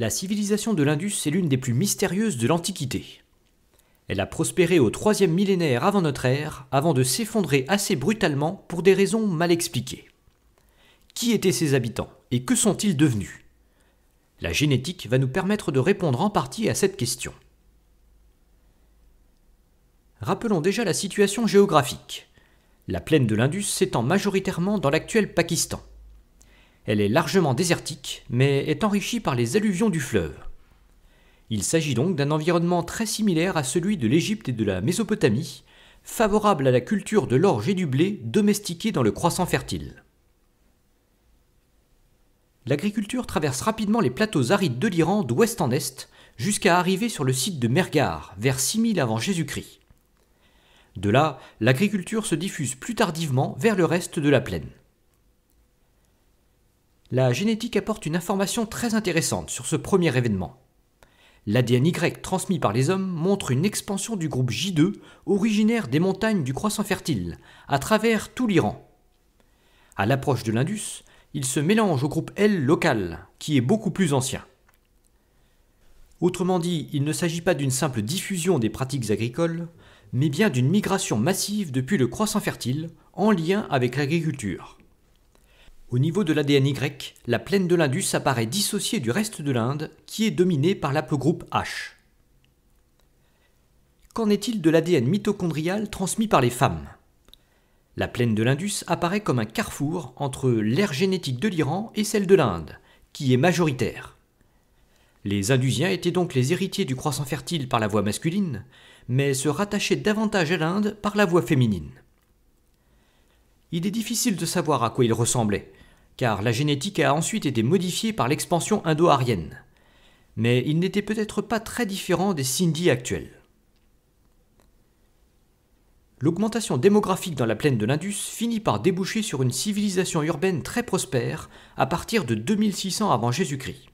La civilisation de l'Indus est l'une des plus mystérieuses de l'Antiquité. Elle a prospéré au troisième millénaire avant notre ère, avant de s'effondrer assez brutalement pour des raisons mal expliquées. Qui étaient ses habitants et que sont-ils devenus La génétique va nous permettre de répondre en partie à cette question. Rappelons déjà la situation géographique. La plaine de l'Indus s'étend majoritairement dans l'actuel Pakistan. Elle est largement désertique, mais est enrichie par les alluvions du fleuve. Il s'agit donc d'un environnement très similaire à celui de l'Égypte et de la Mésopotamie, favorable à la culture de l'orge et du blé domestiqués dans le croissant fertile. L'agriculture traverse rapidement les plateaux arides de l'Iran d'ouest en est, jusqu'à arriver sur le site de Mergar, vers 6000 avant Jésus-Christ. De là, l'agriculture se diffuse plus tardivement vers le reste de la plaine. La génétique apporte une information très intéressante sur ce premier événement. L'ADN Y transmis par les hommes montre une expansion du groupe J2 originaire des montagnes du croissant fertile, à travers tout l'Iran. À l'approche de l'Indus, il se mélange au groupe L local, qui est beaucoup plus ancien. Autrement dit, il ne s'agit pas d'une simple diffusion des pratiques agricoles, mais bien d'une migration massive depuis le croissant fertile en lien avec l'agriculture. Au niveau de l'ADN Y, la plaine de l'Indus apparaît dissociée du reste de l'Inde, qui est dominée par l'haplogroupe H. Qu'en est-il de l'ADN mitochondrial transmis par les femmes La plaine de l'Indus apparaît comme un carrefour entre l'ère génétique de l'Iran et celle de l'Inde, qui est majoritaire. Les Indusiens étaient donc les héritiers du croissant fertile par la voie masculine, mais se rattachaient davantage à l'Inde par la voie féminine. Il est difficile de savoir à quoi ils ressemblaient, car la génétique a ensuite été modifiée par l'expansion indo-arienne. Mais il n'était peut-être pas très différent des Sindhi actuels. L'augmentation démographique dans la plaine de l'Indus finit par déboucher sur une civilisation urbaine très prospère à partir de 2600 avant Jésus-Christ.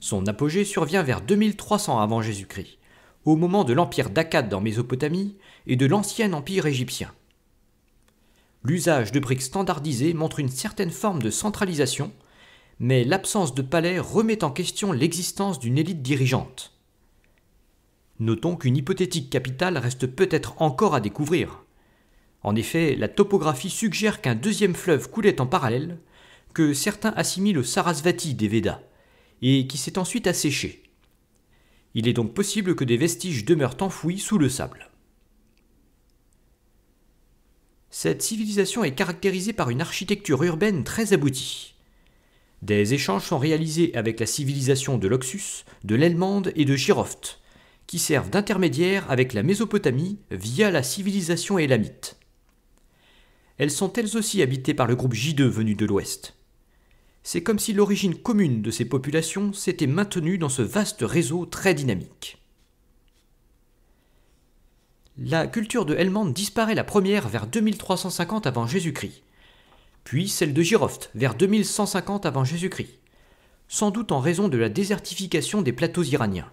Son apogée survient vers 2300 avant Jésus-Christ, au moment de l'empire d'Akkad en Mésopotamie et de l'ancien empire égyptien. L'usage de briques standardisées montre une certaine forme de centralisation, mais l'absence de palais remet en question l'existence d'une élite dirigeante. Notons qu'une hypothétique capitale reste peut-être encore à découvrir. En effet, la topographie suggère qu'un deuxième fleuve coulait en parallèle, que certains assimilent au Sarasvati des Védas, et qui s'est ensuite asséché. Il est donc possible que des vestiges demeurent enfouis sous le sable. Cette civilisation est caractérisée par une architecture urbaine très aboutie. Des échanges sont réalisés avec la civilisation de l'Oxus, de l'Allemande et de Giroft, qui servent d'intermédiaires avec la Mésopotamie via la civilisation élamite. Elles sont elles aussi habitées par le groupe J2 venu de l'Ouest. C'est comme si l'origine commune de ces populations s'était maintenue dans ce vaste réseau très dynamique. La culture de Helmand disparaît la première vers 2350 avant Jésus-Christ, puis celle de Giroft vers 2150 avant Jésus-Christ, sans doute en raison de la désertification des plateaux iraniens.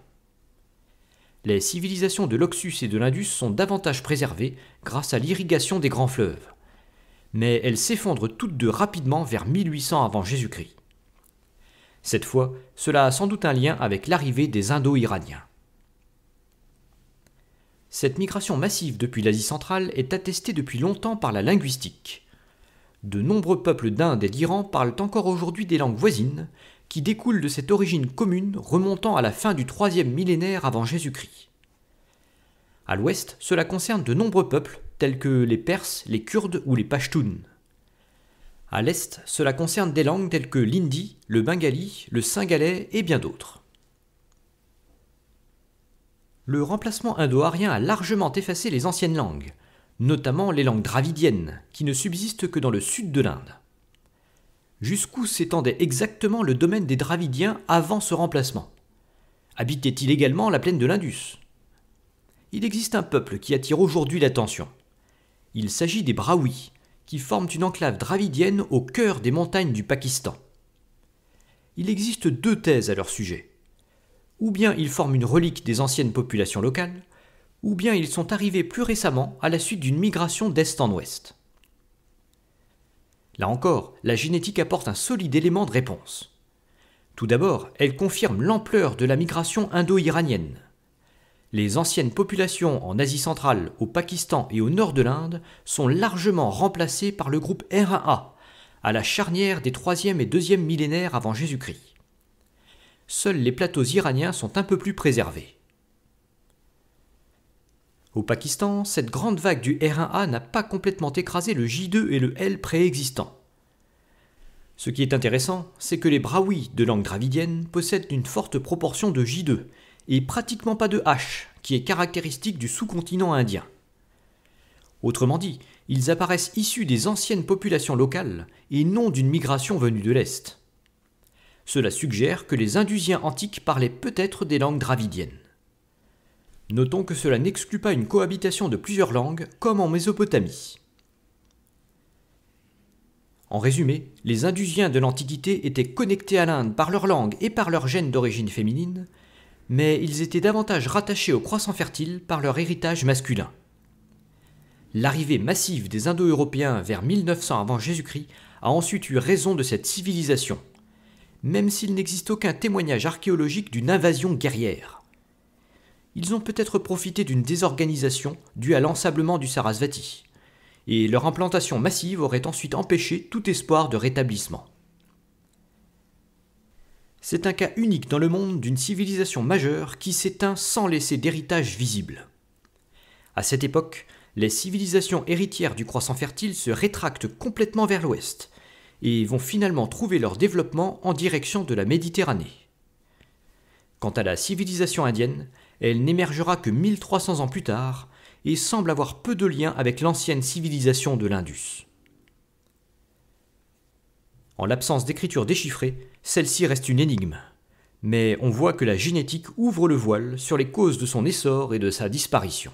Les civilisations de l'Oxus et de l'Indus sont davantage préservées grâce à l'irrigation des grands fleuves, mais elles s'effondrent toutes deux rapidement vers 1800 avant Jésus-Christ. Cette fois, cela a sans doute un lien avec l'arrivée des Indo-Iraniens. Cette migration massive depuis l'Asie centrale est attestée depuis longtemps par la linguistique. De nombreux peuples d'Inde et d'Iran parlent encore aujourd'hui des langues voisines, qui découlent de cette origine commune remontant à la fin du troisième millénaire avant Jésus-Christ. À l'ouest, cela concerne de nombreux peuples, tels que les Perses, les Kurdes ou les Pashtuns. À l'est, cela concerne des langues telles que l'hindi, le bengali, le singalais et bien d'autres le remplacement indo arien a largement effacé les anciennes langues, notamment les langues dravidiennes, qui ne subsistent que dans le sud de l'Inde. Jusqu'où s'étendait exactement le domaine des dravidiens avant ce remplacement Habitait-il également la plaine de l'Indus Il existe un peuple qui attire aujourd'hui l'attention. Il s'agit des Braouis, qui forment une enclave dravidienne au cœur des montagnes du Pakistan. Il existe deux thèses à leur sujet ou bien ils forment une relique des anciennes populations locales, ou bien ils sont arrivés plus récemment à la suite d'une migration d'est en ouest. Là encore, la génétique apporte un solide élément de réponse. Tout d'abord, elle confirme l'ampleur de la migration indo-iranienne. Les anciennes populations en Asie centrale, au Pakistan et au nord de l'Inde sont largement remplacées par le groupe R1A, à la charnière des 3e et 2e millénaires avant Jésus-Christ seuls les plateaux iraniens sont un peu plus préservés. Au Pakistan, cette grande vague du R1A n'a pas complètement écrasé le J2 et le L préexistants. Ce qui est intéressant, c'est que les Braouis, de langue dravidienne possèdent une forte proportion de J2 et pratiquement pas de H, qui est caractéristique du sous-continent indien. Autrement dit, ils apparaissent issus des anciennes populations locales et non d'une migration venue de l'Est. Cela suggère que les Indusiens antiques parlaient peut-être des langues dravidiennes. Notons que cela n'exclut pas une cohabitation de plusieurs langues comme en Mésopotamie. En résumé, les Indusiens de l'Antiquité étaient connectés à l'Inde par leur langue et par leur gène d'origine féminine, mais ils étaient davantage rattachés au croissant fertile par leur héritage masculin. L'arrivée massive des Indo-Européens vers 1900 avant Jésus-Christ a ensuite eu raison de cette civilisation, même s'il n'existe aucun témoignage archéologique d'une invasion guerrière. Ils ont peut-être profité d'une désorganisation due à l'ensablement du Sarasvati, et leur implantation massive aurait ensuite empêché tout espoir de rétablissement. C'est un cas unique dans le monde d'une civilisation majeure qui s'éteint sans laisser d'héritage visible. À cette époque, les civilisations héritières du croissant fertile se rétractent complètement vers l'ouest, et vont finalement trouver leur développement en direction de la Méditerranée. Quant à la civilisation indienne, elle n'émergera que 1300 ans plus tard et semble avoir peu de lien avec l'ancienne civilisation de l'Indus. En l'absence d'écriture déchiffrée, celle-ci reste une énigme. Mais on voit que la génétique ouvre le voile sur les causes de son essor et de sa disparition.